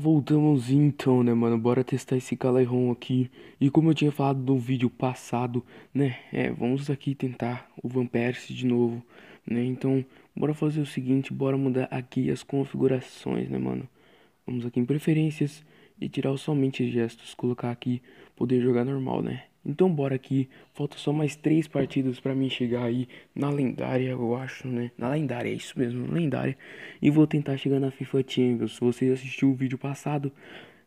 Voltamos então, né, mano? Bora testar esse Calairon aqui. E como eu tinha falado no vídeo passado, né? É, vamos aqui tentar o Van Persie de novo, né? Então, bora fazer o seguinte, bora mudar aqui as configurações, né, mano? Vamos aqui em preferências e tirar somente gestos, colocar aqui poder jogar normal, né? Então bora aqui, falta só mais três partidas para mim chegar aí na lendária, eu acho, né? Na lendária, é isso mesmo, na lendária. E vou tentar chegar na FIFA Champions. Se você assistiu o vídeo passado,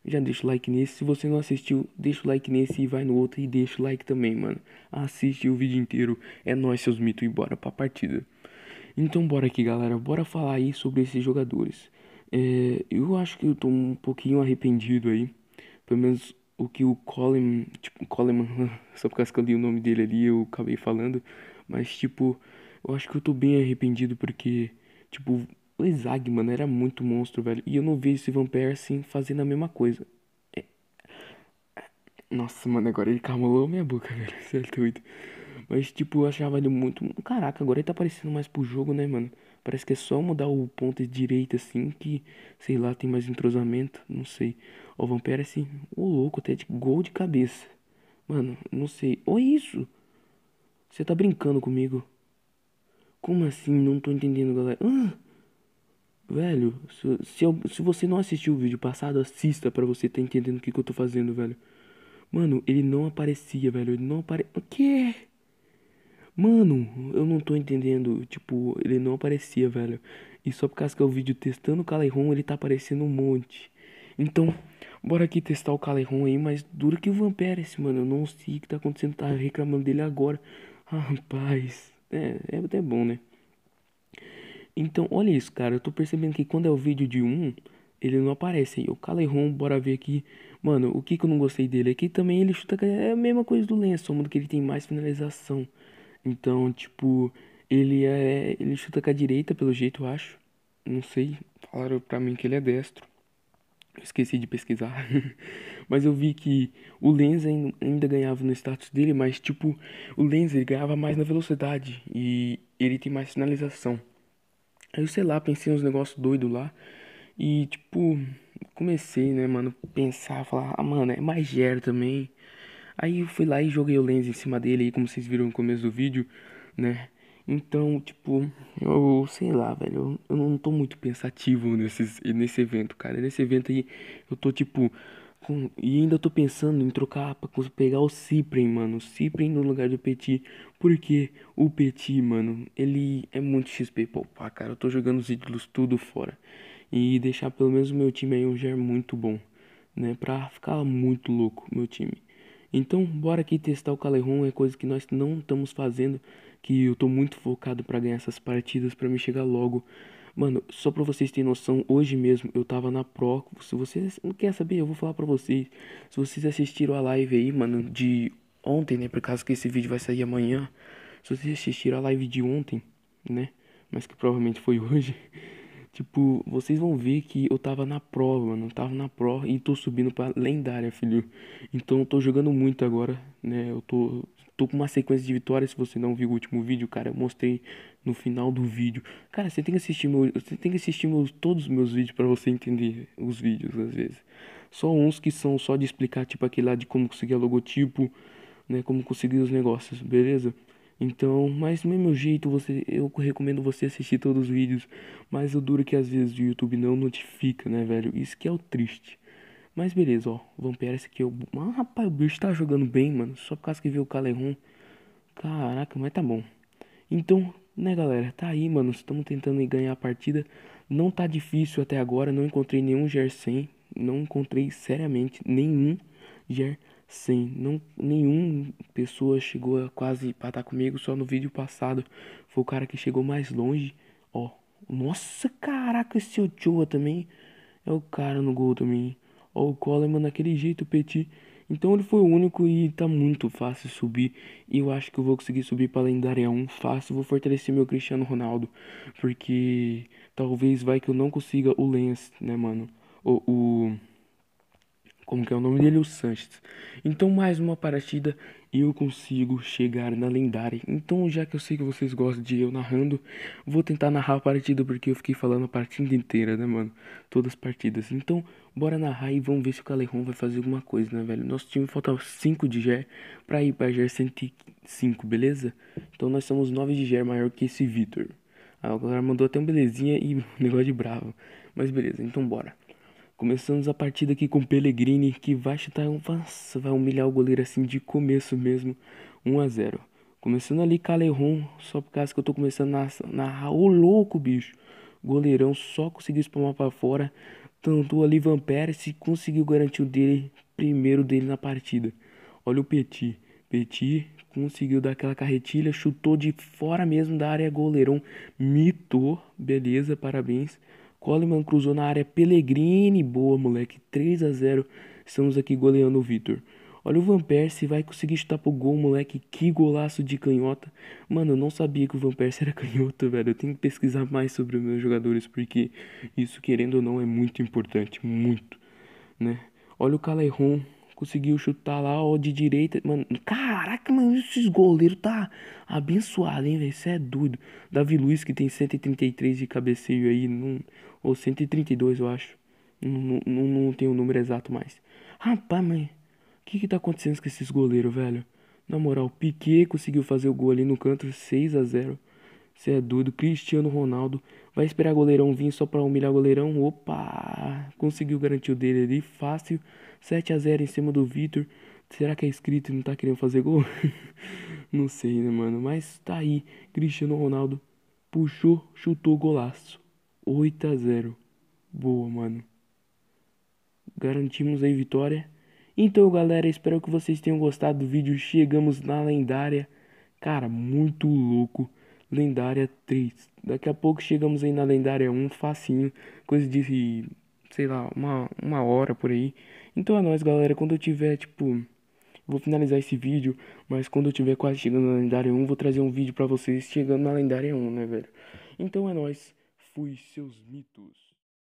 já deixa o like nesse. Se você não assistiu, deixa o like nesse e vai no outro e deixa o like também, mano. Assiste o vídeo inteiro. É nós seus mitos e bora pra partida. Então bora aqui, galera. Bora falar aí sobre esses jogadores. É, eu acho que eu tô um pouquinho arrependido aí. Pelo menos o que o Coleman, tipo, Coleman, só por causa que eu li o nome dele ali, eu acabei falando, mas tipo, eu acho que eu tô bem arrependido porque, tipo, o Zag, mano, era muito monstro, velho, e eu não vejo esse Vampire assim fazendo a mesma coisa. É, é. Nossa, mano, agora ele camelou minha boca, velho, certo? É mas, tipo, eu achava ele muito. Caraca, agora ele tá aparecendo mais pro jogo, né, mano? Parece que é só mudar o ponto de direita assim que, sei lá, tem mais entrosamento, não sei. O Van Persie, o louco, até de gol de cabeça. Mano, não sei. Ou é isso? Você tá brincando comigo? Como assim? Não tô entendendo, galera. Ah! Velho, se, se, eu, se, você não assistiu o vídeo passado, assista para você tá entendendo o que, que eu tô fazendo, velho. Mano, ele não aparecia, velho. Ele não aparecia. O quê? Mano, eu não tô entendendo. Tipo, ele não aparecia, velho. E só por causa que é o vídeo testando o Caleron, ele tá aparecendo um monte. Então, bora aqui testar o Caleron aí, mas dura que o esse mano. Eu não sei o que tá acontecendo, tá reclamando dele agora. Ah, rapaz, é, é até bom, né? Então, olha isso, cara. Eu tô percebendo que quando é o vídeo de um, ele não aparece aí. O Caleron, bora ver aqui. Mano, o que que eu não gostei dele aqui é também, ele chuta. É a mesma coisa do lenço, mano, que ele tem mais finalização. Então, tipo, ele é. Ele chuta com a direita, pelo jeito, eu acho. Não sei. Falaram pra mim que ele é destro. Esqueci de pesquisar. mas eu vi que o Lenz ainda ganhava no status dele, mas tipo, o Lenz ele ganhava mais na velocidade e ele tem mais sinalização. Aí eu sei lá, pensei uns negócios doidos lá. E tipo, comecei, né, mano, pensar, falar, ah, mano, é mais gero também. Aí eu fui lá e joguei o lens em cima dele, aí como vocês viram no começo do vídeo, né? Então, tipo, eu sei lá, velho, eu, não tô muito pensativo nesses, nesse evento, cara. Nesse evento aí eu tô tipo. Com, e ainda tô pensando em trocar pra pegar o Cipren, mano. O Cipren no lugar do Petit. Porque o Petit, mano, ele é muito XP poupar, cara. Eu tô jogando os ídolos tudo fora. E deixar pelo menos o meu time aí um é muito bom, né? Pra ficar muito louco, meu time. Então, bora aqui testar o Caleron, é coisa que nós não estamos fazendo, que eu tô muito focado para ganhar essas partidas para me chegar logo. Mano, só para vocês terem noção, hoje mesmo eu tava na Pro. Se vocês não quer saber, eu vou falar para vocês. Se vocês assistiram a live aí, mano, de ontem, né? Por causa que esse vídeo vai sair amanhã. Se vocês assistiram a live de ontem, né? Mas que provavelmente foi hoje. Tipo, vocês vão ver que eu tava na prova, mano. Eu tava na prova e tô subindo pra lendária, filho. Então eu tô jogando muito agora, né? Eu tô, tô com uma sequência de vitórias. Se você não viu o último vídeo, cara, eu mostrei no final do vídeo. Cara, você tem que assistir meu, você tem que assistir meus, todos os meus vídeos para você entender os vídeos às vezes. Só uns que são só de explicar, tipo aquele lá de como conseguir a logotipo, né? Como conseguir os negócios, beleza? Então, mas do mesmo jeito, você, eu recomendo você assistir todos os vídeos, mas o duro é que às vezes o YouTube não notifica, né, velho? Isso que é o triste. Mas beleza, ó, Vampire esse aqui é o... Ah, rapaz, o bicho tá jogando bem, mano, só por causa que viu o Caleron. Caraca, mas tá bom. Então, né, galera, tá aí, mano, estamos tentando ganhar a partida. Não tá difícil até agora, não encontrei nenhum 100 não encontrei seriamente nenhum Gersen. Sim, não, nenhuma pessoa chegou a quase estar comigo, só no vídeo passado foi o cara que chegou mais longe. Ó, nossa, caraca, esse Ochoa também é o cara no gol também. Ó, o Coleman daquele jeito, Petit. Então ele foi o único e tá muito fácil subir. E eu acho que eu vou conseguir subir pra lendária 1 fácil. Vou fortalecer meu Cristiano Ronaldo. Porque talvez vai que eu não consiga o Lens, né, mano? O. o como que é o nome dele, o Sanches. Então mais uma partida e eu consigo chegar na lendária. Então já que eu sei que vocês gostam de eu narrando, vou tentar narrar a partida porque eu fiquei falando a partida inteira, né, mano? Todas as partidas. Então bora narrar e vamos ver se o Caleron vai fazer alguma coisa, né, velho? Nosso time faltava 5 de GER pra ir pra GER 105, beleza? Então nós somos 9 de GER maior que esse Vitor. A galera mandou até um belezinha e um negócio de bravo. Mas beleza, então bora. Começamos a partida aqui com o Pellegrini, que vai chutar um. Nossa, vai humilhar o goleiro assim de começo mesmo. 1 a 0 Começando ali Caleron, só por causa que eu tô começando a narrar. Ô louco, bicho! Goleirão só conseguiu espalmar para fora. Tanto ali Van Persie conseguiu garantir o dele, primeiro dele na partida. Olha o Petit. Petit conseguiu dar aquela carretilha, chutou de fora mesmo da área, goleirão, mitou. Beleza, parabéns. Coleman cruzou na área Pellegrini. Boa, moleque. 3 a 0 Estamos aqui goleando o Vitor. Olha o Van Persie, vai conseguir chutar pro gol, moleque. Que golaço de canhota. Mano, eu não sabia que o Van Persie era canhota, velho. Eu tenho que pesquisar mais sobre os meus jogadores, porque isso, querendo ou não, é muito importante. Muito, né? Olha o Calairon Conseguiu chutar lá, ó, de direita. Mano, caraca, mano, esses goleiros tá abençoado, hein, velho? Isso é doido. Davi Luiz, que tem 133 de cabeceio aí, num, ou 132, eu acho. Não, não, não tem o número exato mais. Rapaz, mãe, o que que tá acontecendo com esses goleiros, velho? Na moral, Piquet conseguiu fazer o gol ali no canto 6 a 0 você é doido, Cristiano Ronaldo. Vai esperar goleirão vir só pra humilhar goleirão. Opa! Conseguiu garantir o dele ali, fácil. 7 a 0 em cima do Vitor. Será que é escrito e não tá querendo fazer gol? não sei, né, mano? Mas tá aí. Cristiano Ronaldo puxou, chutou golaço. 8 a 0 Boa, mano. Garantimos aí vitória. Então, galera, espero que vocês tenham gostado do vídeo. Chegamos na lendária. Cara, muito louco lendária 3. Daqui a pouco chegamos aí na lendária 1, facinho, coisa de, sei lá, uma, uma hora por aí. Então é nóis, galera, quando eu tiver, tipo, vou finalizar esse vídeo, mas quando eu tiver quase chegando na lendária 1, vou trazer um vídeo pra vocês chegando na lendária 1, né, velho? Então é nóis, fui seus mitos.